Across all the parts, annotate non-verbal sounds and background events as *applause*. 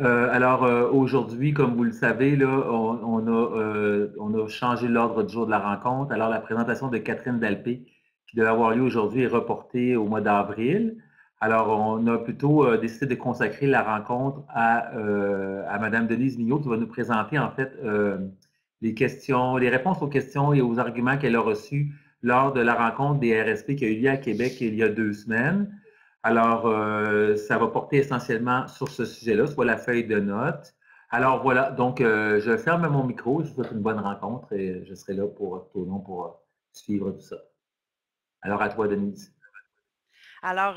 Euh, alors euh, aujourd'hui, comme vous le savez, euh, on, a, changé l'ordre du jour de la rencontre. Alors la présentation de Catherine Dalpé, qui devait avoir lieu aujourd'hui, est reportée au mois d'avril. Alors on a plutôt décidé de consacrer la rencontre à, à Mme Denise Mignot, qui va nous présenter en fait les questions, les réponses aux questions et aux arguments qu'elle a reçus lors de la rencontre des RSP qui a eu lieu à Québec il y a deux semaines. Alors, euh, ça va porter essentiellement sur ce sujet-là, soit la feuille de notes. Alors voilà, donc euh, je ferme mon micro, je vous souhaite une bonne rencontre et je serai là pour tout le monde pour euh, suivre tout ça. Alors à toi, Denise. Alors,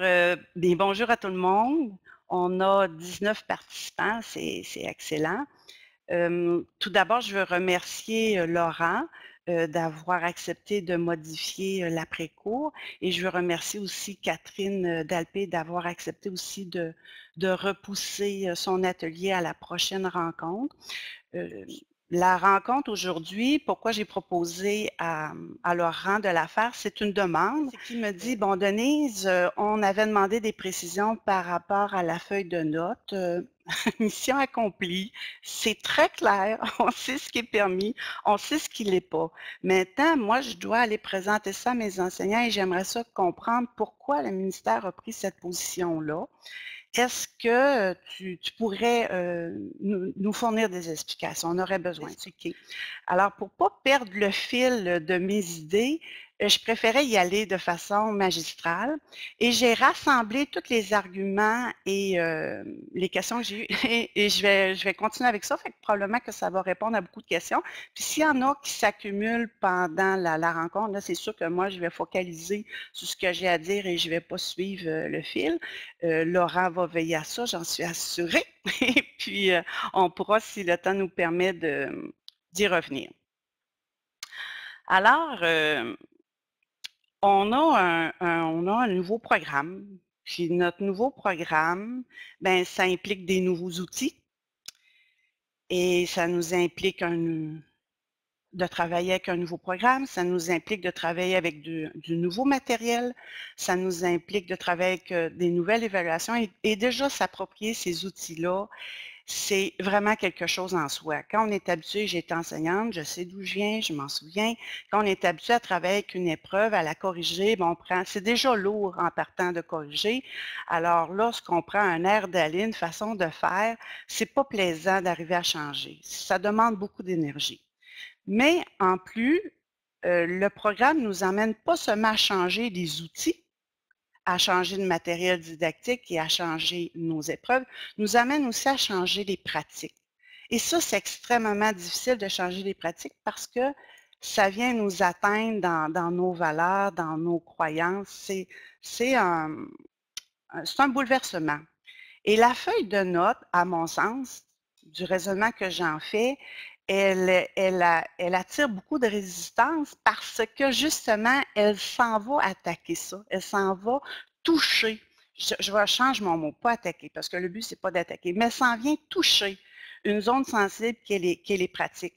bonjour à tout le monde. On a 19 participants, c'est excellent. tout d'abord, je veux remercier Laurent euh, d'avoir accepté de modifier euh, l'après-cours. Et je veux remercier aussi Catherine euh, Dalpé d'avoir accepté aussi de, de, repousser son atelier à la prochaine rencontre. la rencontre aujourd'hui, pourquoi j'ai proposé à, à, Laurent de la faire, c'est une demande qui me dit, bon Denise, on avait demandé des précisions par rapport à la feuille de notes. *laughs* mission accomplie, c'est très clair, *laughs* on sait ce qui est permis, on sait ce qui l'est pas. Maintenant, moi, je dois aller présenter ça à mes enseignants et j'aimerais ça comprendre pourquoi le ministère a pris cette position-là. Est-ce que euh, tu, pourrais euh, nous, fournir des explications? On aurait besoin. Alors, pour ne pas perdre le fil de mes idées, euh, je préférais y aller de façon magistrale et j'ai rassemblé tous les arguments et euh, les questions que j'ai eues *laughs* et, je, vais, je vais continuer avec ça, fait que probablement que ça va répondre à beaucoup de questions. Puis s'il y en a qui s'accumulent pendant la, rencontre, c'est sûr que moi je vais focaliser sur ce que j'ai à dire et je ne vais pas suivre euh, le fil. Laurent va veiller à ça, j'en suis assurée. *laughs* et puis on pourra, si le temps nous permet, d'y revenir. Alors, on a un, on a un nouveau programme. Puis notre nouveau programme, ben, ça implique des nouveaux outils et ça nous implique de travailler avec un nouveau programme, ça nous implique de travailler avec du, nouveau matériel, ça nous implique de travailler avec euh, des nouvelles évaluations et déjà s'approprier ces outils-là c'est vraiment quelque chose en soi. Quand on est habitué, j'étais enseignante, je sais d'où je viens, je m'en souviens. Quand on est habitué à travailler avec une épreuve, à la corriger, bon, c'est déjà lourd en partant de corriger. Alors lorsqu'on prend un air d'aller, une façon de faire, c'est pas plaisant d'arriver à changer. Ça demande beaucoup d'énergie. Mais en plus, euh, le programme nous amène pas seulement à changer les outils, à changer de matériel didactique et à changer nos épreuves, nous amène aussi à changer les pratiques. Et ça, c'est extrêmement difficile de changer les pratiques parce que ça vient nous atteindre dans, nos valeurs, dans nos croyances. C'est un, un bouleversement. Et la feuille de notes, à mon sens, du raisonnement que j'en fais, elle, attire beaucoup de résistance parce que justement, elle s'en va attaquer ça, elle s'en va toucher. Je, change mon mot, pas attaquer, parce que le but, n'est pas d'attaquer, mais s'en vient toucher une zone sensible qui est, les est, pratique.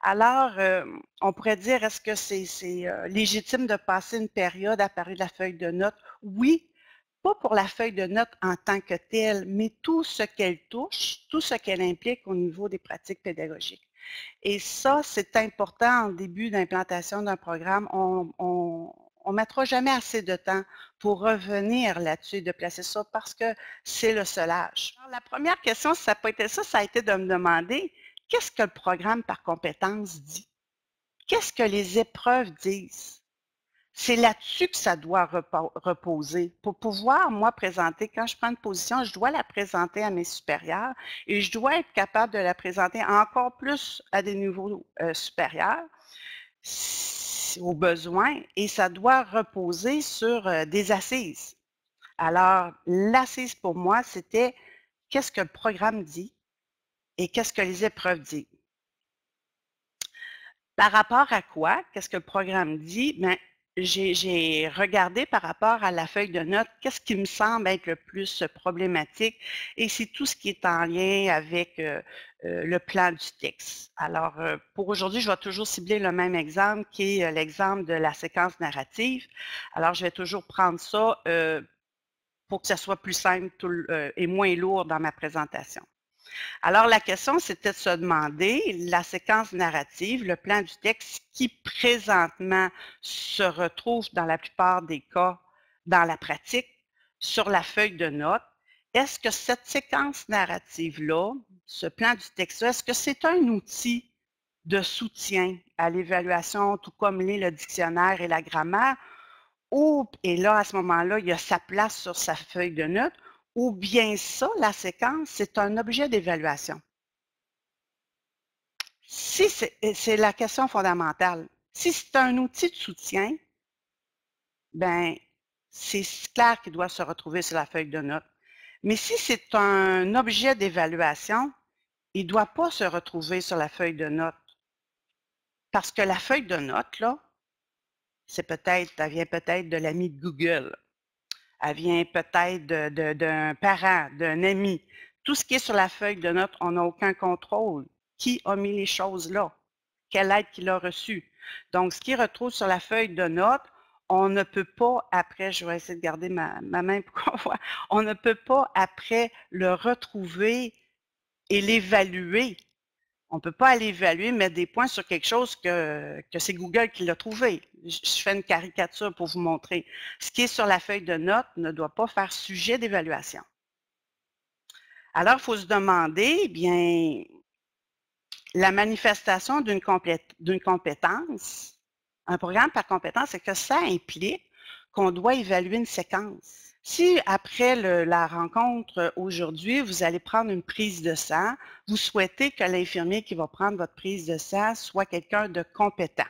Alors, euh, on pourrait dire, est-ce que c'est euh, légitime de passer une période à parler de la feuille de notes? Oui, pas pour la feuille de notes en tant que telle, mais tout ce qu'elle touche, tout ce qu'elle implique au niveau des pratiques pédagogiques. Et ça, c'est important en début d'implantation d'un programme. On, ne mettra jamais assez de temps pour revenir là-dessus et de placer ça parce que c'est le seul âge. la première question, ça n'a pas été ça, ça a été de me demander qu'est-ce que le programme par compétence dit? Qu'est-ce que les épreuves disent? C'est là-dessus que ça doit reposer. Pour pouvoir, moi, présenter, quand je prends une position, je dois la présenter à mes supérieurs et je dois être capable de la présenter encore plus à des niveaux euh, supérieurs aux besoins et ça doit reposer sur euh, des assises. Alors, l'assise pour moi, c'était qu'est-ce que le programme dit et qu'est-ce que les épreuves disent. Par rapport à quoi? Qu'est-ce que le programme dit? Ben, j'ai regardé par rapport à la feuille de notes qu'est-ce qui me semble être le plus problématique et c'est tout ce qui est en lien avec euh, euh, le plan du texte. Alors, euh, pour aujourd'hui, je vais toujours cibler le même exemple qui est l'exemple de la séquence narrative. Alors, je vais toujours prendre ça pour que ça soit plus simple et moins lourd dans ma présentation. Alors, la question, c'était de se demander la séquence narrative, le plan du texte qui présentement se retrouve dans la plupart des cas dans la pratique sur la feuille de notes. Est-ce que cette séquence narrative-là, ce plan du texte-là, est-ce que c'est un outil de soutien à l'évaluation, tout comme l'est le dictionnaire et la grammaire, ou, et là, à ce moment-là, il y a sa place sur sa feuille de notes, ou bien ça, la séquence, c'est un objet d'évaluation. Si euh, c'est la question fondamentale, si c'est un outil de soutien, ben c'est clair qu'il doit se retrouver sur la feuille de notes. Mais si c'est un objet d'évaluation, il ne doit pas se retrouver sur la feuille de notes. Parce que la feuille de notes, là, c'est peut-être, ça vient peut-être de l'ami de Google elle vient peut-être d'un parent, d'un ami. Tout ce qui est sur la feuille de notes, on n'a aucun contrôle. Qui a mis les choses là? Quelle aide qu'il a reçue? Donc, ce qu'il retrouve sur la feuille de notes, on ne peut pas après, je vais essayer de garder ma, ma main pour qu'on voit, on ne peut pas après le retrouver et l'évaluer on ne peut pas aller évaluer, mettre des points sur quelque chose que, c'est Google qui l'a trouvé. Je fais une caricature pour vous montrer. Ce qui est sur la feuille de notes ne doit pas faire sujet d'évaluation. Alors, il faut se demander, eh bien, la manifestation d'une compétence, un programme par compétence, c'est que ça implique qu'on doit évaluer une séquence. Si après la rencontre euh, aujourd'hui, vous allez prendre une prise de sang, vous souhaitez que l'infirmier qui va prendre votre prise de sang soit quelqu'un de compétent.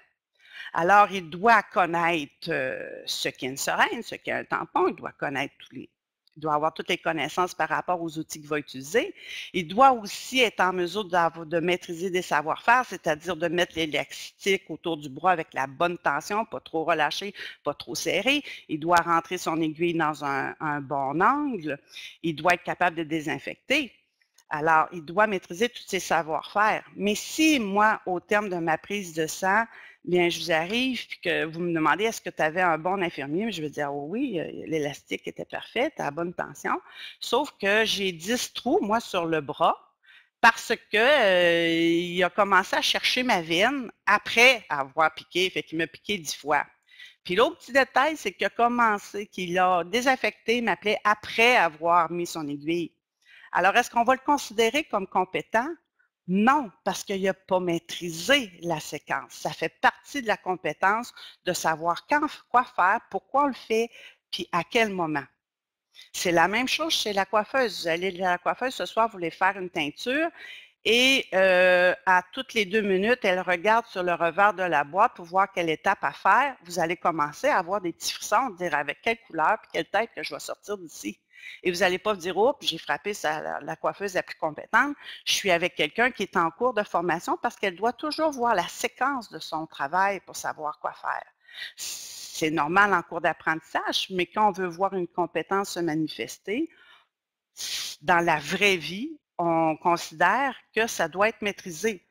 Alors, il doit connaître euh, ce qu'est une sereine, ce qu'est un tampon, il doit connaître tous les, il doit avoir toutes les connaissances par rapport aux outils qu'il va utiliser. Il doit aussi être en mesure de, maîtriser des savoir-faire, c'est-à-dire de mettre l'électique autour du bras avec la bonne tension, pas trop relâché, pas trop serré. Il doit rentrer son aiguille dans un, un bon angle. Il doit être capable de désinfecter. Alors, il doit maîtriser tous ses savoir-faire. Mais si moi, au terme de ma prise de sang, bien, je vous arrive, puis que vous me demandez est-ce que tu avais un bon infirmier, je vais dire oh oui, euh, l'élastique était parfait, à bonne tension. Sauf que j'ai 10 trous, moi, sur le bras, parce que euh, il a commencé à chercher ma veine après avoir piqué, fait qu'il m'a piqué dix fois. Puis l'autre petit détail, c'est qu'il a commencé, qu'il a désaffecté m'appelait après avoir mis son aiguille. Alors, est-ce qu'on va le considérer comme compétent? Non, parce qu'il n'a pas maîtrisé la séquence. Ça fait partie de la compétence de savoir quand, quoi faire, pourquoi on le fait, puis à quel moment. C'est la même chose chez la coiffeuse. Vous allez la coiffeuse ce soir, vous voulez faire une teinture et euh, à toutes les deux minutes, elle regarde sur le revers de la boîte pour voir quelle étape à faire. Vous allez commencer à avoir des petits frissons, dire avec quelle couleur et quelle tête que je vais sortir d'ici. Et vous n'allez pas vous dire, oh, j'ai frappé la, coiffeuse la plus compétente. Je suis avec quelqu'un qui est en cours de formation parce qu'elle doit toujours voir la séquence de son travail pour savoir quoi faire. C'est normal en cours d'apprentissage, mais quand on veut voir une compétence se manifester, dans la vraie vie, on considère que ça doit être maîtrisé.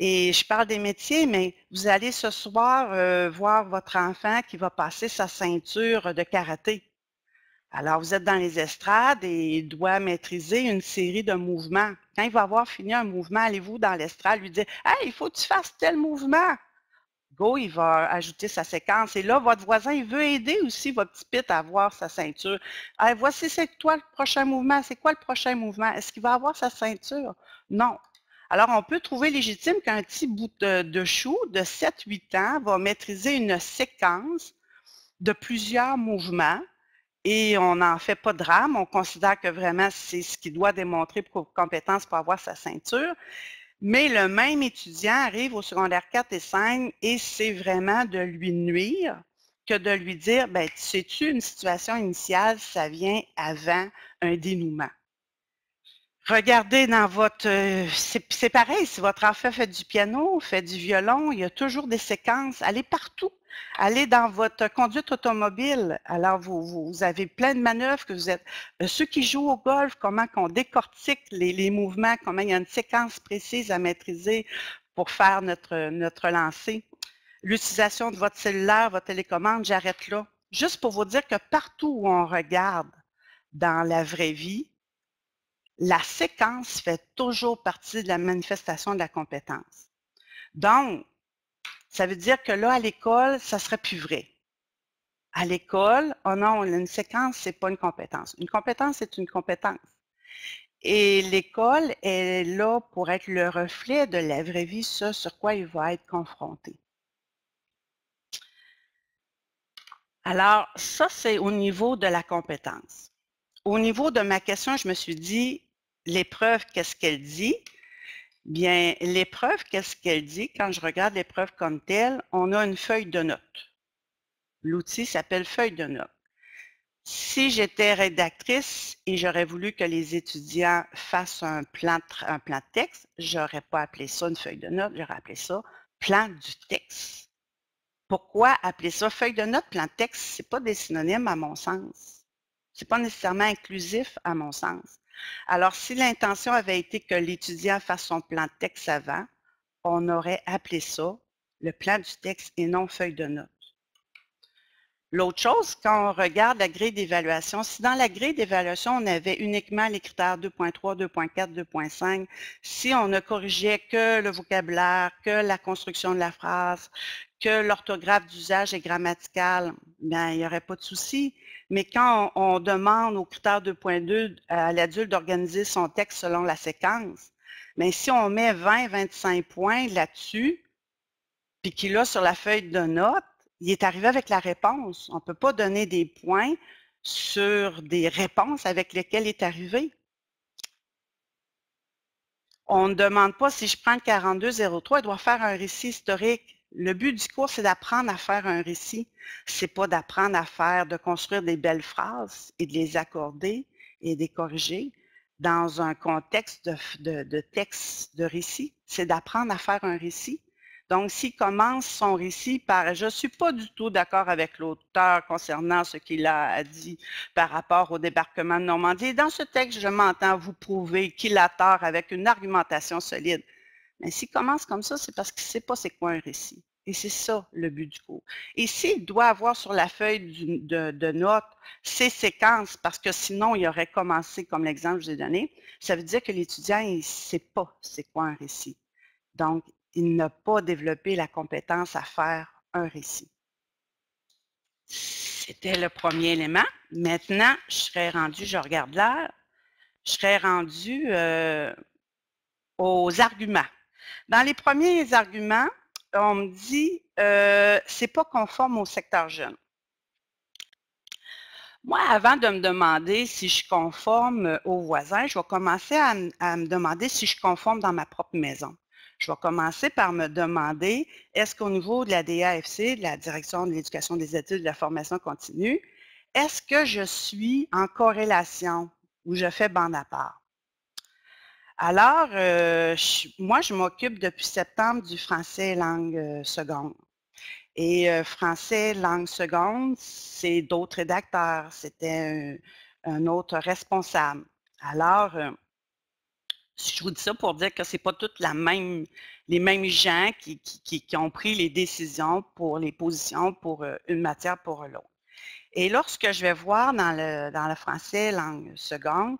Et je parle des métiers, mais vous allez ce soir euh, voir votre enfant qui va passer sa ceinture de karaté. Alors, vous êtes dans les estrades et il doit maîtriser une série de mouvements. Quand il va avoir fini un mouvement, allez-vous dans l'estrade lui dire Hey, il faut que tu fasses tel mouvement. Go, il va ajouter sa séquence. Et là, votre voisin, il veut aider aussi votre petit pit à avoir sa ceinture. Hey, voici c'est toi le prochain mouvement. C'est quoi le prochain mouvement? Est-ce qu'il va avoir sa ceinture? Non. Alors, on peut trouver légitime qu'un petit bout de, de chou de 7-8 ans va maîtriser une séquence de plusieurs mouvements et on n'en fait pas de drame. On considère que vraiment c'est ce qu'il doit démontrer pour compétence pour avoir sa ceinture. Mais le même étudiant arrive au secondaire 4 et 5 et c'est vraiment de lui nuire que de lui dire, ben, sais-tu, une situation initiale, ça vient avant un dénouement. Regardez dans votre. Euh, c'est pareil, si votre enfant fait du piano, fait du violon, il y a toujours des séquences. Allez partout. Allez dans votre conduite automobile. Alors, vous, avez plein de manœuvres que vous êtes. Euh, ceux qui jouent au golf, comment qu'on décortique les, les, mouvements, comment il y a une séquence précise à maîtriser pour faire notre, notre lancer. L'utilisation de votre cellulaire, votre télécommande, j'arrête là. Juste pour vous dire que partout où on regarde dans la vraie vie, la séquence fait toujours partie de la manifestation de la compétence. Donc, ça veut dire que là, à l'école, ça serait plus vrai. À l'école, oh non, une séquence, n'est pas une compétence. Une compétence, c'est une compétence. Et l'école est là pour être le reflet de la vraie vie, ce sur quoi il va être confronté. Alors, ça, c'est au niveau de la compétence. Au niveau de ma question, je me suis dit, l'épreuve, qu'est-ce qu'elle dit? Bien, l'épreuve, qu'est-ce qu'elle dit? Quand je regarde l'épreuve comme telle, on a une feuille de notes. L'outil s'appelle feuille de notes. Si j'étais rédactrice et j'aurais voulu que les étudiants fassent un plan, de texte, j'aurais pas appelé ça une feuille de notes, j'aurais appelé ça plan du texte. Pourquoi appeler ça feuille de notes, plan de texte? c'est pas des synonymes à mon sens. Ce n'est pas nécessairement inclusif à mon sens. Alors, si l'intention avait été que l'étudiant fasse son plan de texte avant, on aurait appelé ça le plan du texte et non feuille de notes. L'autre chose, quand on regarde la grille d'évaluation, si dans la grille d'évaluation, on avait uniquement les critères 2.3, 2.4, 2.5, si on ne corrigeait que le vocabulaire, que la construction de la phrase, que l'orthographe d'usage et grammatical, bien, il n'y aurait pas de souci. Mais quand on, demande aux critères 2.2 euh, à l'adulte d'organiser son texte selon la séquence, bien, si on met 20-25 points là-dessus, puis qu'il a sur la feuille de note, il est arrivé avec la réponse. On ne peut pas donner des points sur des réponses avec lesquelles il est arrivé. On ne demande pas si je prends le 4203, il doit faire un récit historique. Le but du cours, c'est d'apprendre à faire un récit. C'est pas d'apprendre à faire, de construire des belles phrases et de les accorder et de les corriger dans un contexte de texte de récit. C'est d'apprendre à faire un récit. Donc, s'il commence son récit par Je ne suis pas du tout d'accord avec l'auteur concernant ce qu'il a dit par rapport au débarquement de Normandie, dans ce texte, je m'entends vous prouver qu'il a tort avec une argumentation solide. Mais s'il commence comme ça, c'est parce qu'il ne sait pas c'est quoi un récit. Et c'est ça le but du cours. Et s'il doit avoir sur la feuille de, de notes ces séquences, parce que sinon il aurait commencé comme l'exemple que je vous ai donné, ça veut dire que l'étudiant ne sait pas c'est quoi un récit. Donc, il n'a pas développé la compétence à faire un récit. C'était le premier élément. Maintenant, je serais rendu, je regarde là, je serais rendu euh, aux arguments. Dans les premiers arguments, on me dit ce euh, c'est pas conforme au secteur jeune. Moi, avant de me demander si je suis conforme aux voisins, je vais commencer à, à me demander si je suis conforme dans ma propre maison. Je vais commencer par me demander, est-ce qu'au niveau de la DAFC, de la Direction de l'éducation des études de la formation continue, est-ce que je suis en corrélation ou je fais bande à part? Alors, euh, moi, je m'occupe depuis septembre du français langue euh, seconde. Et euh, français langue seconde, c'est d'autres rédacteurs, c'était un, autre responsable. Alors, je vous dis ça pour dire que ce n'est pas toutes les mêmes gens qui, ont pris les décisions pour les positions pour euh, une matière pour l'autre. Et lorsque je vais voir dans le, français langue seconde,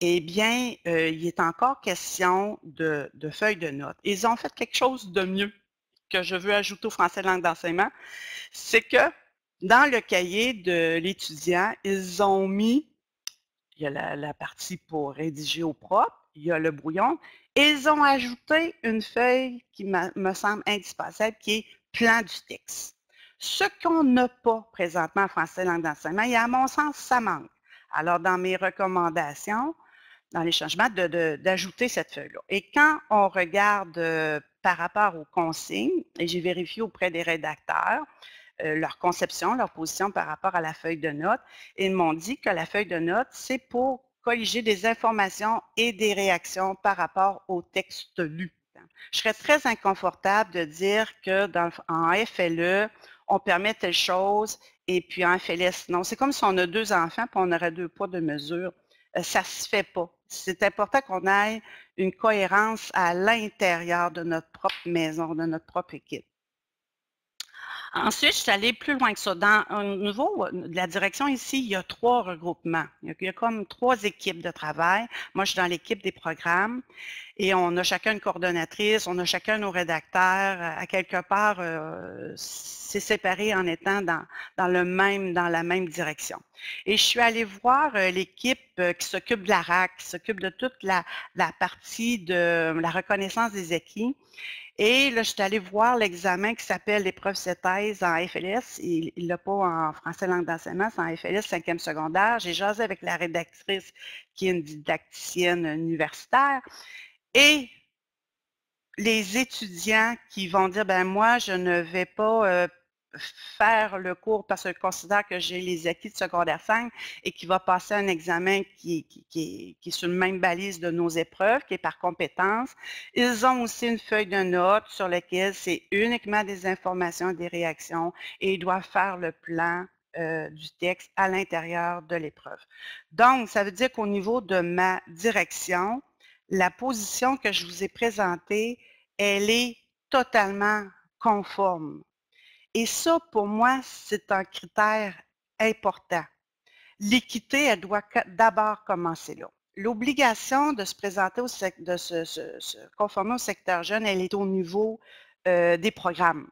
eh bien, euh, il est encore question de, feuilles de notes. Ils ont fait quelque chose de mieux que je veux ajouter au français langue d'enseignement, c'est que dans le cahier de l'étudiant, ils ont mis, il y a la partie pour rédiger au propre, il y a le brouillon. Ils ont ajouté une feuille qui me semble indispensable, qui est plan du texte. Ce qu'on n'a pas présentement en français langue d'enseignement, et à mon sens, ça manque. Alors, dans mes recommandations, dans les changements, d'ajouter cette feuille-là. Et quand on regarde euh, par rapport aux consignes, et j'ai vérifié auprès des rédacteurs, euh, leur conception, leur position par rapport à la feuille de notes. Ils m'ont dit que la feuille de notes, c'est pour colliger des informations et des réactions par rapport au texte lu. Je serais très inconfortable de dire que en FLE, on permet telle chose et puis en FLS, non. C'est comme si on a deux enfants et on aurait deux poids, de mesure. Euh, ça ne se fait pas. C'est important qu'on aille une cohérence à l'intérieur de notre propre maison, de notre propre équipe. Ensuite, je suis allée plus loin que ça. Dans un niveau la direction ici, il y a trois regroupements. Il y a, comme trois équipes de travail. Moi, je suis dans l'équipe des programmes et on a chacun une coordonnatrice, on a chacun nos rédacteurs. Euh, à quelque part, euh, c'est séparé en étant dans, le même, dans la même direction. Et je suis allée voir euh, l'équipe qui s'occupe de la RAC, qui s'occupe de toute la, partie de la reconnaissance des équipes. Et là, je suis allée voir l'examen qui s'appelle l'épreuve thèse en FLS. Il ne l'a pas en français langue d'enseignement, c'est en FLS cinquième secondaire. J'ai jasé avec la rédactrice qui est une didacticienne universitaire. Et les étudiants qui vont dire, ben moi, je ne vais pas euh, faire le cours parce qu'il considère que j'ai les acquis de secondaire 5 et qui va passer un examen qui, qui, qui, est sur la même balise de nos épreuves, qui est par compétence. Ils ont aussi une feuille de notes sur laquelle c'est uniquement des informations, des réactions et ils doivent faire le plan euh, du texte à l'intérieur de l'épreuve. Donc, ça veut dire qu'au niveau de ma direction, la position que je vous ai présentée, elle est totalement conforme et ça, pour moi, c'est un critère important. L'équité, elle doit d'abord commencer là. L'obligation de se présenter au de se, conformer au secteur jeune, elle est au niveau euh, des programmes.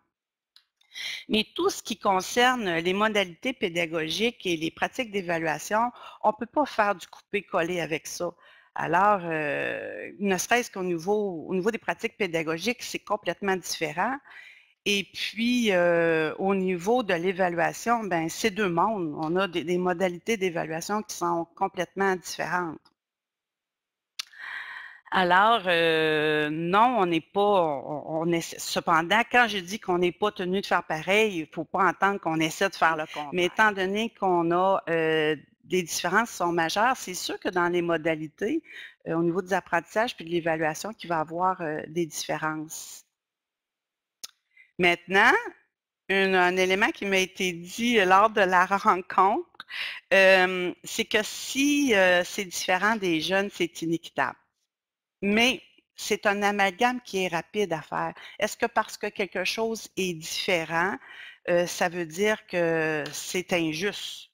Mais tout ce qui concerne les modalités pédagogiques et les pratiques d'évaluation, on ne peut pas faire du couper coller avec ça. Alors, euh, ne serait-ce qu'au niveau des pratiques pédagogiques, c'est complètement différent. Et puis, euh, au niveau de l'évaluation, ben, c'est deux mondes. On a des, modalités d'évaluation qui sont complètement différentes. Alors, euh, non, on n'est pas, on, cependant, quand je dis qu'on n'est pas tenu de faire pareil, il ne faut pas entendre qu'on essaie de faire le contraire. Mais étant donné qu'on a euh, des différences qui sont majeures, c'est sûr que dans les modalités, au niveau des apprentissages puis de l'évaluation, qu'il va y avoir des différences. Maintenant, un élément qui m'a été dit euh, lors de la rencontre, euh, c'est que si euh, c'est différent des jeunes, c'est inéquitable. Mais c'est un amalgame qui est rapide à faire. Est-ce que parce que quelque chose est différent, ça veut dire que c'est injuste?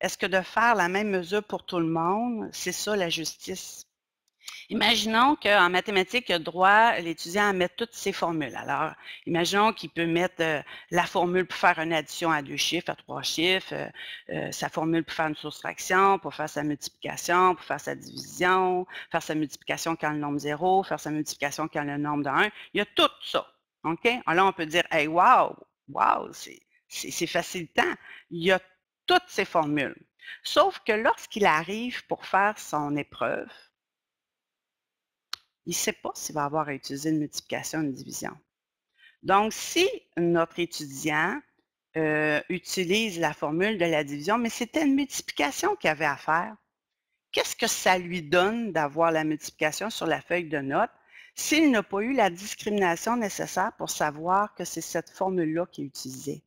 Est-ce que de faire la même mesure pour tout le monde, c'est ça la justice? Imaginons qu'en mathématiques, droit, l'étudiant, à mettre toutes ses formules. Alors, imaginons qu'il peut mettre euh, la formule pour faire une addition à deux chiffres, à trois chiffres, euh, euh, sa formule pour faire une soustraction, pour faire sa multiplication, pour faire sa division, faire sa multiplication quand le nombre zéro, faire sa multiplication quand le nombre de 1. Il y a tout ça. OK? Alors là, on peut dire, hey, wow, wow, c'est facilitant. Il y a toutes ces formules. Sauf que lorsqu'il arrive pour faire son épreuve, il ne sait pas s'il va avoir à utiliser une multiplication, ou une division. Donc, si notre étudiant euh, utilise la formule de la division, mais c'était une multiplication qu'il avait à faire, qu'est-ce que ça lui donne d'avoir la multiplication sur la feuille de notes s'il n'a pas eu la discrimination nécessaire pour savoir que c'est cette formule-là qui est utilisée?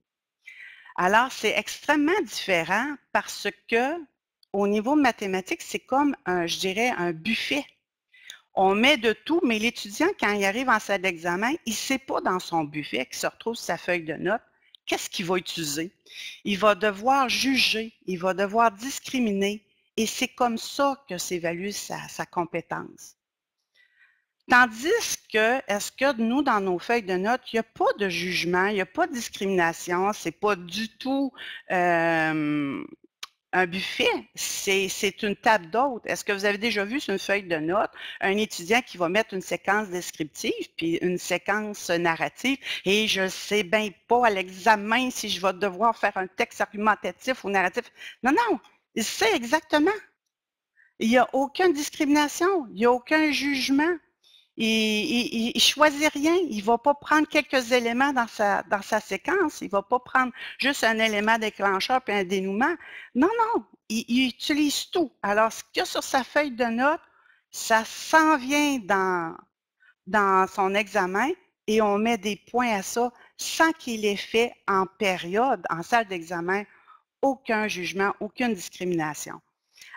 Alors, c'est extrêmement différent parce que au niveau mathématique, c'est comme, un, je dirais, un buffet on met de tout, mais l'étudiant, quand il arrive en salle d'examen, il ne sait pas dans son buffet qu'il se retrouve sa feuille de notes, qu'est-ce qu'il va utiliser. Il va devoir juger, il va devoir discriminer, et c'est comme ça que s'évalue sa, compétence. Tandis que, est-ce que nous, dans nos feuilles de notes, il n'y a pas de jugement, il n'y a pas de discrimination, c'est pas du tout euh, un buffet, c'est une table d'hôte. Est-ce que vous avez déjà vu sur une feuille de notes un étudiant qui va mettre une séquence descriptive puis une séquence narrative et je sais bien pas à l'examen si je vais devoir faire un texte argumentatif ou narratif. Non, non, il sait exactement. Il n'y a aucune discrimination, il n'y a aucun jugement. Il ne choisit rien. Il ne va pas prendre quelques éléments dans sa, dans sa séquence. Il ne va pas prendre juste un élément déclencheur puis un dénouement. Non, non. Il, utilise tout. Alors, ce qu'il a sur sa feuille de notes, ça s'en vient dans, dans son examen et on met des points à ça sans qu'il ait fait en période, en salle d'examen, aucun jugement, aucune discrimination.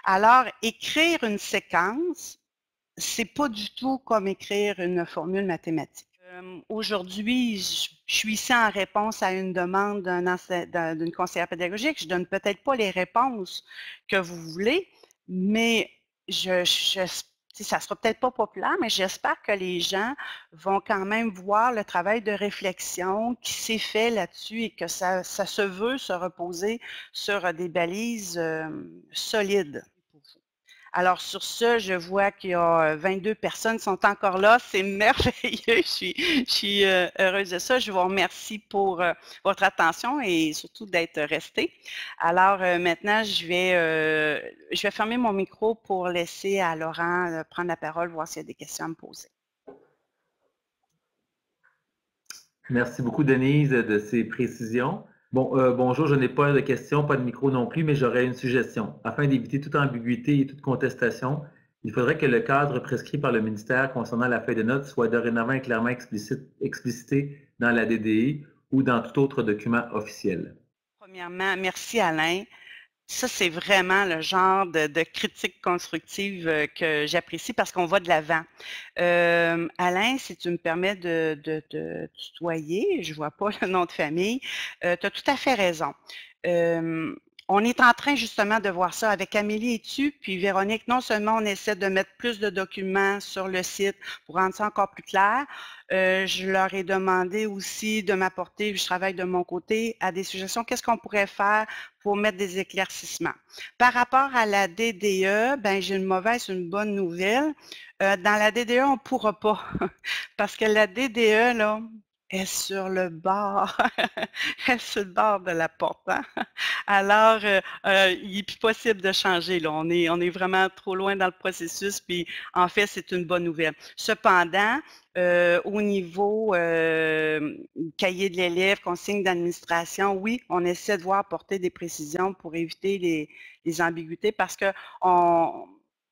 Alors, écrire une séquence, c'est pas du tout comme écrire une formule mathématique. Euh, aujourd'hui, je, suis ici en réponse à une demande d'une conseillère pédagogique. Je donne peut-être pas les réponses que vous voulez, mais ça sera peut-être pas populaire, mais j'espère que les gens vont quand même voir le travail de réflexion qui s'est fait là-dessus et que ça, se veut se reposer sur euh, des balises euh, solides. Alors sur ce, je vois qu'il y a 22 euh, personnes qui sont encore là. C'est *laughs* merveilleux. Je suis, euh, heureuse de ça. Je vous remercie pour euh, votre attention et surtout d'être resté. Alors maintenant, je vais, je vais fermer mon micro pour laisser à Laurent prendre la parole, voir s'il y a des questions à me poser. Merci beaucoup, Denise, de ces précisions. Euh, bonjour, je n'ai pas de questions, pas de micro non plus, mais j'aurais une suggestion. Afin d'éviter toute ambiguïté et toute contestation, il faudrait que le cadre prescrit par le ministère concernant la feuille de notes soit dorénavant clairement explicité dans la DDI ou dans tout autre document officiel. Premièrement, merci Alain. Ça, c'est vraiment le genre de, critique constructive euh, que j'apprécie parce qu'on va de l'avant. Euh, Alain, si tu me permets de, te tutoyer, je ne vois pas *laughs* le nom de famille, euh, tu as tout à fait raison. on est en train justement de voir ça avec Amélie et tu, puis Véronique, non seulement on essaie de mettre plus de documents sur le site pour rendre ça encore plus clair, je leur ai demandé aussi de m'apporter, je travaille de mon côté, à des suggestions, qu'est-ce qu'on pourrait faire pour mettre des éclaircissements. Par rapport à la DDE, ben, j'ai une mauvaise, une bonne nouvelle. Euh, dans la DDE, on ne pourra pas *laughs* parce que la DDE, là, est sur le bord, *laughs* est sur le bord de la porte. Hein. Alors, euh, euh, il n'est plus possible de changer. On, est, on est vraiment trop loin dans le processus, puis en fait, c'est une bonne nouvelle. Cependant, euh, au niveau euh, cahier de l'élève, consigne d'administration, oui, on essaie de voir apporter des précisions pour éviter les, ambiguïtés parce que on,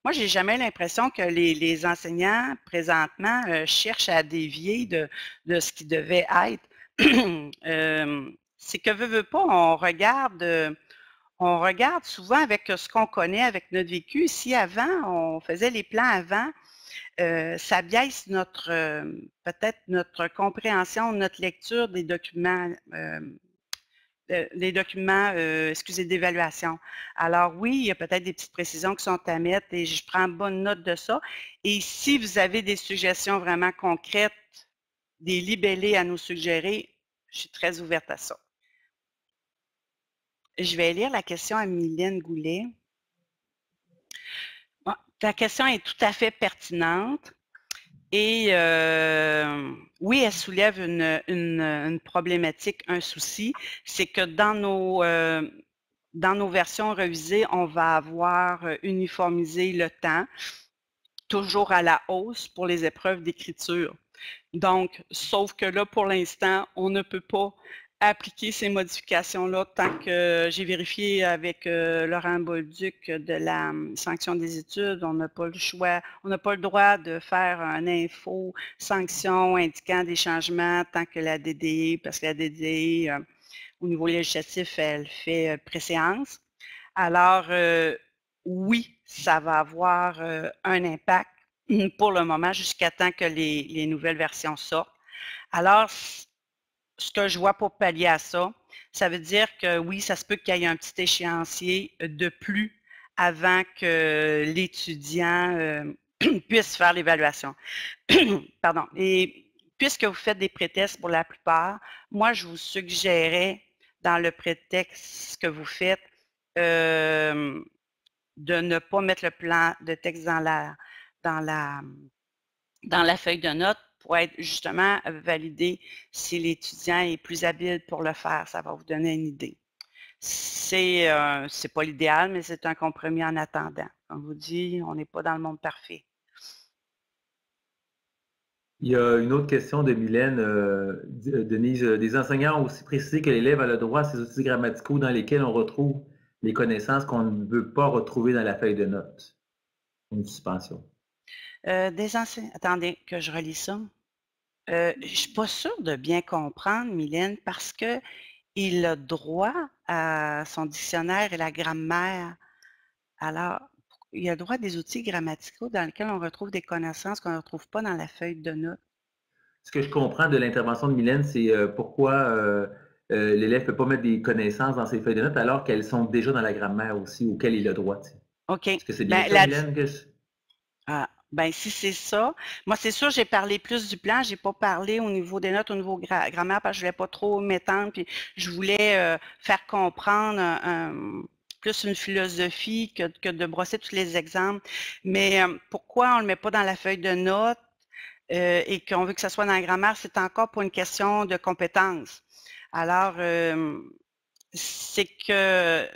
moi, j'ai jamais l'impression que les, enseignants présentement euh, cherchent à dévier de, de, ce qui devait être. *clears throat* C'est que veut, veut pas, on regarde on regarde souvent avec ce qu'on connaît, avec notre vécu. Si avant, on faisait les plans avant, ça biaise notre peut-être notre compréhension, notre lecture des documents, les documents, d'évaluation. Alors oui, il y a peut-être des petites précisions qui sont à mettre et je prends bonne note de ça. Et si vous avez des suggestions vraiment concrètes, des libellés à nous suggérer, je suis très ouverte à ça. Je vais lire la question à Mylène Goulet ta question est tout à fait pertinente. Et euh, oui, elle soulève une, problématique, un souci, c'est que dans nos, euh, dans nos versions revisées, on va avoir uniformisé le temps, toujours à la hausse pour les épreuves d'écriture. Donc, sauf que là, pour l'instant, on ne peut pas appliquer ces modifications-là tant que j'ai vérifié avec euh, Laurent Bolduc de la hum, sanction des études. On n'a pas le choix, on n'a pas le droit de faire un info sanction indiquant des changements tant que la DDE, parce que la DDE, euh, au niveau législatif, elle fait euh, préséance. Alors, oui, ça va avoir un impact pour le moment jusqu'à temps que les, les nouvelles versions sortent. Alors, ce que je vois pour pallier à ça, ça veut dire que oui, ça se peut qu'il y ait un petit échéancier de plus avant que l'étudiant euh, *clears throat* puisse faire l'évaluation. *clears throat* Pardon. Et puisque vous faites des prétextes pour la plupart, moi, je vous suggérais dans le prétexte que vous faites euh, de ne pas mettre le plan de texte dans la, dans la, dans la feuille de notes pour être justement validé si l'étudiant est plus habile pour le faire. Ça va vous donner une idée. Ce n'est euh, pas l'idéal, mais c'est un compromis en attendant. On vous dit, on n'est pas dans le monde parfait. Il y a une autre question de Mylène. Euh, Denise, euh, des enseignants ont aussi précisé que l'élève a le droit à ces outils grammaticaux dans lesquels on retrouve les connaissances qu'on ne veut pas retrouver dans la feuille de notes. Une suspension. des enseignants. Attendez que je relis ça. Euh, je ne suis pas sûre de bien comprendre, Mylène, parce qu'il a droit à son dictionnaire et la grammaire. Alors, il a droit à des outils grammaticaux dans lesquels on retrouve des connaissances qu'on ne retrouve pas dans la feuille de notes. Ce que je comprends de l'intervention de Mylène, c'est euh, pourquoi euh, l'élève ne peut pas mettre des connaissances dans ses feuilles de notes alors qu'elles sont déjà dans la grammaire aussi, auxquelles il a droit. OK. Est-ce que c'est bien ben, Mylène, ben, si c'est ça, moi, c'est sûr, j'ai parlé plus du plan, j'ai pas parlé au niveau des notes, au niveau grammaire, parce que je voulais pas trop m'étendre, puis je voulais euh, faire comprendre euh, euh, plus une philosophie que, de brosser tous les exemples. Mais pourquoi on le met pas dans la feuille de notes et qu'on veut que ça soit dans la grammaire, c'est encore pour une question de compétence. Alors, c'est que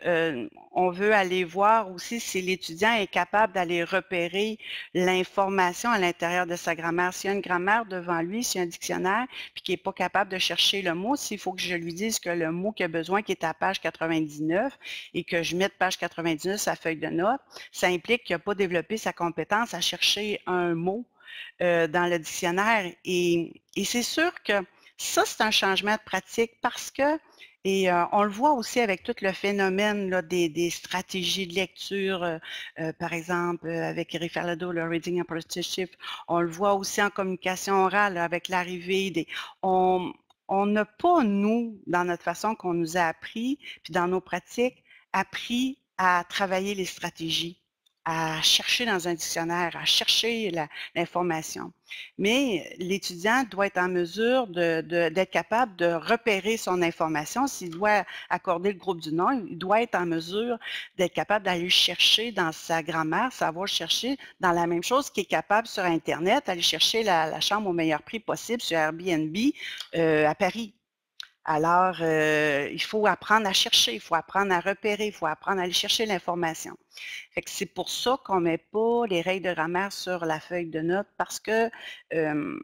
euh, on veut aller voir aussi si l'étudiant est capable d'aller repérer l'information à l'intérieur de sa grammaire. S'il y a une grammaire devant lui, s'il y a un dictionnaire, puis qu'il n'est pas capable de chercher le mot, s'il faut que je lui dise que le mot qu'il a besoin, qui est à page 99, et que je mette page 99 sa feuille de note, ça implique qu'il n'a pas développé sa compétence à chercher un mot euh, dans le dictionnaire. Et, et c'est sûr que ça, c'est un changement de pratique parce que et euh, on le voit aussi avec tout le phénomène des, stratégies de lecture, euh, euh, par exemple avec Eric Falado, le Reading Apprenticeship. On le voit aussi en communication orale avec l'arrivée des... On n'a pas, nous, dans notre façon qu'on nous a appris, puis dans nos pratiques, appris à travailler les stratégies à chercher dans un dictionnaire, à chercher l'information. Mais l'étudiant doit être en mesure d'être capable de repérer son information. S'il doit accorder le groupe du nom, il doit être en mesure d'être capable d'aller chercher dans sa grammaire, savoir chercher dans la même chose qu'il est capable sur Internet, aller chercher la, chambre au meilleur prix possible sur Airbnb euh, à Paris. Alors, euh, il faut apprendre à chercher, il faut apprendre à repérer, il faut apprendre à aller chercher l'information. C'est pour ça qu'on ne met pas les règles de grammaire sur la feuille de notes parce que euh,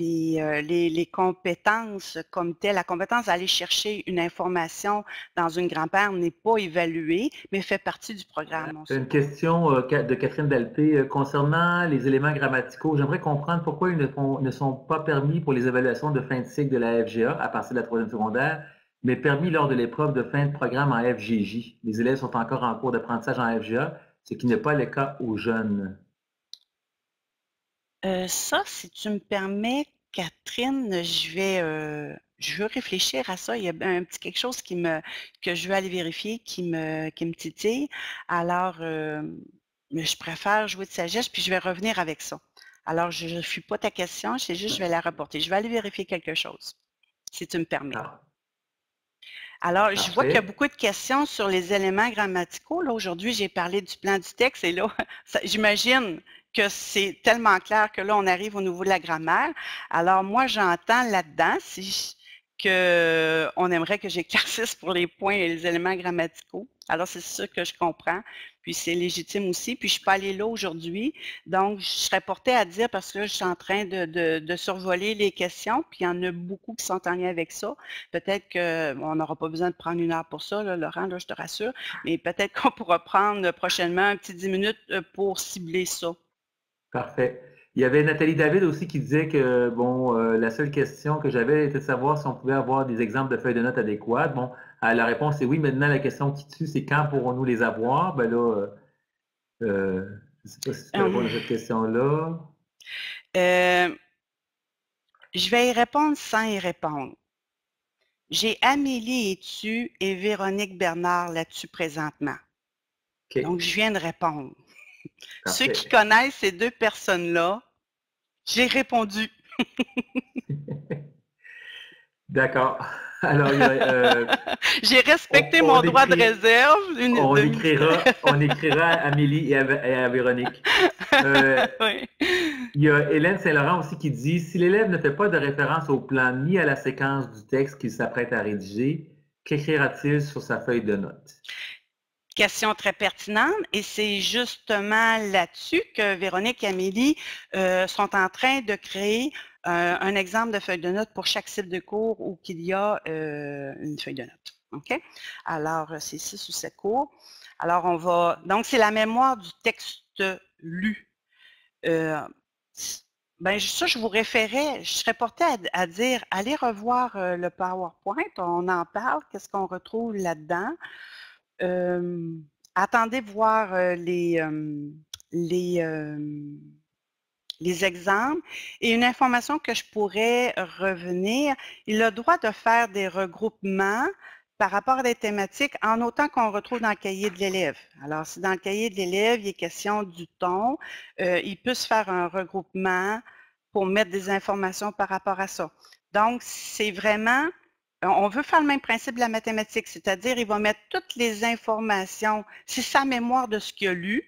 euh, les, compétences comme telles, la compétence d'aller chercher une information dans une grand-père n'est pas évaluée, mais fait partie du euh, programme. Une question euh, de Catherine Dalpé concernant les éléments grammaticaux. J'aimerais comprendre pourquoi ils ne, ne, sont pas permis pour les évaluations de fin de cycle de la FGA à partir de la troisième secondaire, mais permis lors de l'épreuve de fin de programme en FGJ. Les élèves sont encore en cours d'apprentissage en FGA, ce qui n'est pas le cas aux jeunes. Euh, ça, si tu me permets, Catherine, je vais, euh, je veux réfléchir à ça. Il y a un petit quelque chose que je veux aller vérifier, qui me, titille. Alors, euh, je préfère jouer de sagesse, puis je vais revenir avec ça. Alors, je ne suis pas ta question, c'est juste, je vais la reporter. Je vais aller vérifier quelque chose, si tu me permets. Ah. Alors, je vois qu'il y a beaucoup de questions sur les éléments grammaticaux. Là, aujourd'hui, j'ai parlé du plan du texte et là, *laughs* j'imagine, que c'est tellement clair que là, on arrive au niveau de la grammaire. Alors, moi, j'entends là-dedans, qu'on aimerait que j'éclaircisse pour les points et les éléments grammaticaux. Alors, c'est sûr que je comprends, puis c'est légitime aussi. Puis, je ne suis pas allée là aujourd'hui, donc je serais portée à dire, parce que je suis en train de, survoler les questions, puis il y en a beaucoup qui sont en lien avec ça. Peut-être qu'on n'aura pas besoin de prendre une heure pour ça, Laurent, je te rassure, mais peut-être *laughs* qu'on pourra prendre prochainement un petit dix minutes euh, pour cibler ça. Parfait. Il y avait Nathalie David aussi qui disait que bon, euh, la seule question que j'avais était de savoir si on pouvait avoir des exemples de feuilles de notes adéquates. Bon, euh, la réponse est oui. Maintenant, la question qui tue, c'est quand pourrons-nous les avoir? Ben là, euh, je ne sais pas si tu peux cette question-là. je vais y répondre sans y répondre. J'ai Amélie tu et Véronique Bernard là-dessus présentement. Donc, je viens de répondre. Ceux qui connaissent ces deux personnes-là, j'ai répondu. *laughs* D'accord. Alors, euh, *laughs* j'ai respecté mon droit de réserve. on, Écrira, à Amélie et à, Véronique. Euh, *laughs* il y a Hélène Saint-Laurent aussi qui dit si l'élève ne fait pas de référence au plan ni à la séquence du texte qu'il s'apprête à rédiger, qu'écrira-t-il sur sa feuille de notes Question très pertinente et c'est justement là-dessus que Véronique et Amélie euh, sont en train de créer euh, un exemple de feuille de note pour chaque site de cours où qu'il y a euh, une feuille de note. Alors, c'est ici, sous cette cours. Alors, on va. Donc, c'est la mémoire du texte lu. Ben, ça, je vous référais, je serais portée à, à dire, allez revoir le PowerPoint, on en parle, qu'est-ce qu'on retrouve là-dedans attendez voir les, les, les exemples. Et une information que je pourrais revenir, il a le droit de faire des regroupements par rapport à des thématiques en autant qu'on retrouve dans le cahier de l'élève. Alors, si dans le cahier de l'élève, il est question du ton, il peut se faire un regroupement pour mettre des informations par rapport à ça. Donc, c'est vraiment euh, on veut faire le même principe de la mathématique, c'est-à-dire il va mettre toutes les informations, c'est sa mémoire de ce qu'il a lu.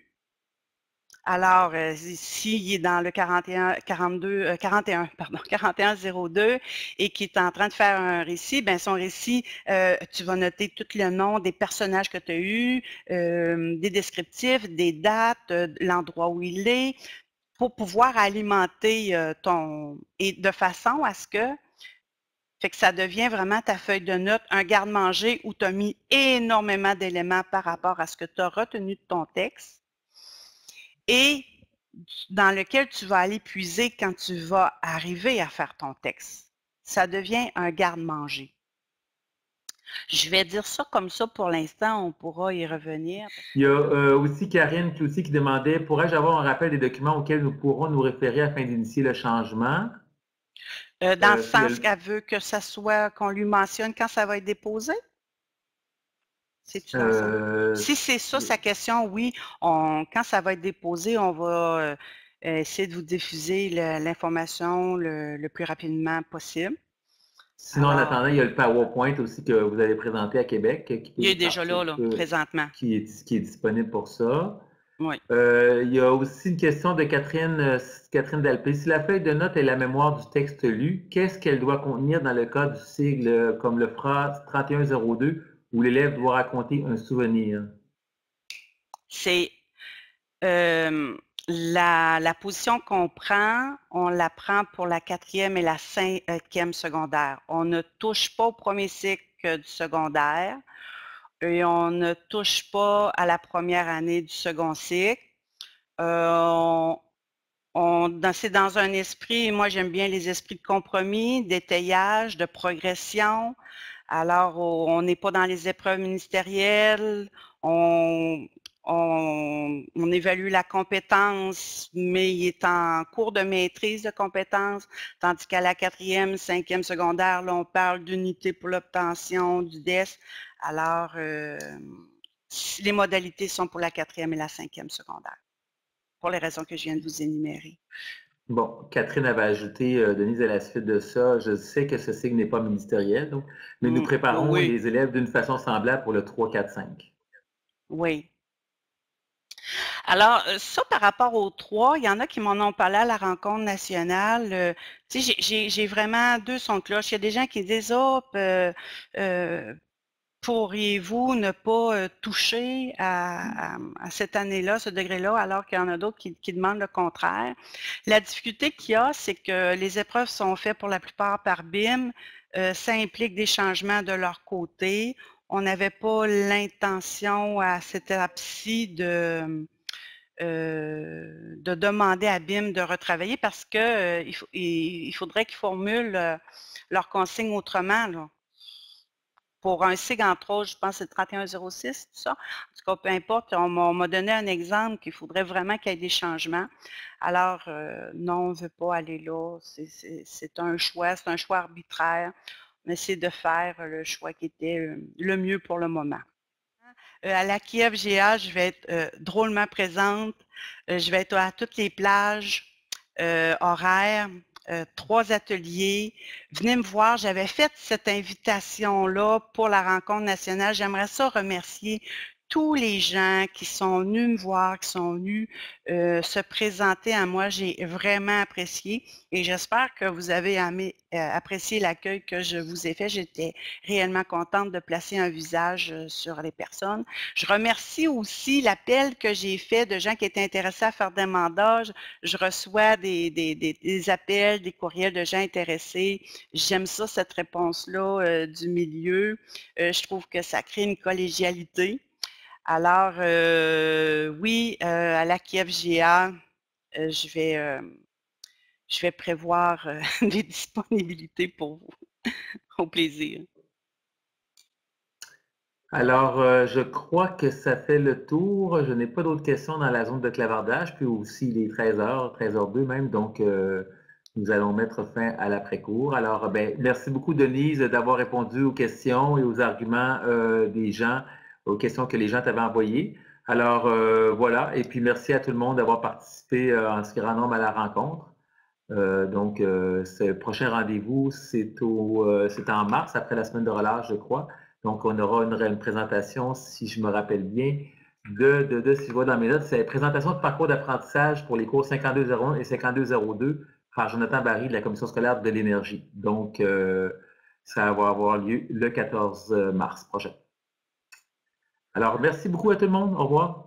Alors, euh, s'il est dans le 41, 42, 41, pardon, 4102 et qu'il est en train de faire un récit, ben son récit, euh, tu vas noter tout le nom des personnages que tu as eus, des descriptifs, des dates, l'endroit où il est, pour pouvoir alimenter ton... et de façon à ce que fait que ça devient vraiment ta feuille de note, un garde-manger où tu as mis énormément d'éléments par rapport à ce que tu as retenu de ton texte et dans lequel tu vas aller puiser quand tu vas arriver à faire ton texte. Ça devient un garde-manger. Je vais dire ça comme ça pour l'instant, on pourra y revenir. Il y a euh, aussi Karine aussi qui demandait pourrais-je avoir un rappel des documents auxquels nous pourrons nous référer afin d'initier le changement euh, dans euh, le sens qu'elle veut que ça soit, qu'on lui mentionne quand ça va être déposé? Euh, si c'est ça sa question, oui, quand ça va être déposé, on va essayer de vous diffuser l'information le, plus rapidement possible. Sinon, en attendant, il y a le PowerPoint aussi que vous avez présenté à Québec. Qui il est déjà là, présentement. qui est disponible pour ça. Euh, il y a aussi une question de Catherine, euh, Catherine Dalpé. Si la feuille de note est la mémoire du texte lu, qu'est-ce qu'elle doit contenir dans le cas du sigle euh, comme le phrase 3102 où l'élève doit raconter un souvenir? C'est la, la, position qu'on prend, on la prend pour la quatrième et la cinquième secondaire. On ne touche pas au premier cycle du secondaire et on ne touche pas à la première année du second cycle. Euh, c'est dans un esprit, moi j'aime bien les esprits de compromis, d'étayage, de progression. Alors, on n'est pas dans les épreuves ministérielles, on, évalue la compétence, mais il est en cours de maîtrise de compétence, tandis qu'à la quatrième, cinquième secondaire, on parle d'unité pour l'obtention du DES. Alors, les modalités sont pour la quatrième et la cinquième secondaire, pour les raisons que je viens de vous énumérer. Bon, Catherine avait ajouté, Denise, à la suite de ça, je sais que ce signe n'est pas ministériel, mais nous préparons les élèves d'une façon semblable pour le 3, 4, 5. Oui. Alors, ça, par rapport aux trois, il y en a qui m'en ont parlé à la rencontre nationale. sais, j'ai vraiment deux sons de cloche. Il y a des gens qui disent, oh, pourriez-vous ne pas euh, toucher à, cette année-là, ce degré-là, alors qu'il y en a d'autres qui, demandent le contraire? La difficulté qu'il y a, c'est que les épreuves sont faites pour la plupart par BIM. Euh, ça implique des changements de leur côté. On n'avait pas l'intention à cette étape-ci de, euh, demander à BIM de retravailler parce qu'il il, faudrait qu'ils formulent leurs consignes autrement. Là pour un SIG entre autres, je pense que c'est 3106, tout ça. En tout cas, peu importe, on m'a donné un exemple qu'il faudrait vraiment qu'il y ait des changements. Alors, euh, non, on ne veut pas aller là. C'est un choix, c'est un choix arbitraire. On essaie de faire le choix qui était euh, le mieux pour le moment. Euh, à la Kiev GA, je vais être drôlement présente. je vais être à toutes les plages horaires euh, trois ateliers. Venez me voir, j'avais fait cette invitation-là pour la rencontre nationale. J'aimerais ça remercier tous les gens qui sont venus me voir, qui sont venus euh, se présenter à moi. J'ai vraiment apprécié et j'espère que vous avez euh, apprécié l'accueil que je vous ai fait. J'étais réellement contente de placer un visage euh, sur les personnes. Je remercie aussi l'appel que j'ai fait de gens qui étaient intéressés à faire des mandats. Je, reçois des, appels, des courriels de gens intéressés. J'aime ça, cette réponse-là du milieu. je trouve que ça crée une collégialité. Alors, euh, oui, euh, à la Kiev GA, euh, je, vais, je vais prévoir *laughs* des disponibilités pour vous. Au plaisir. Alors, je crois que ça fait le tour. Je n'ai pas d'autres questions dans la zone de clavardage, puis aussi les 13h, 13h02 même. Donc, nous allons mettre fin à l'après-cours. Alors, ben, merci beaucoup, Denise, d'avoir répondu aux questions et aux arguments des gens aux questions que les gens t'avaient envoyées. Alors euh, voilà, et puis merci à tout le monde d'avoir participé euh, en ce grand nombre à la rencontre. Euh, donc, ce prochain rendez-vous, c'est en mars, après la semaine de relâche, je crois. Donc, on aura une, présentation, si je me rappelle bien, de, de, de si je dans mes notes, c'est présentation de parcours d'apprentissage pour les cours 5201 et 5202 par Jonathan Barry de la Commission scolaire de l'énergie. Donc, ça va avoir lieu le 14 mars prochain. Alors, merci beaucoup à tout le monde. Au revoir.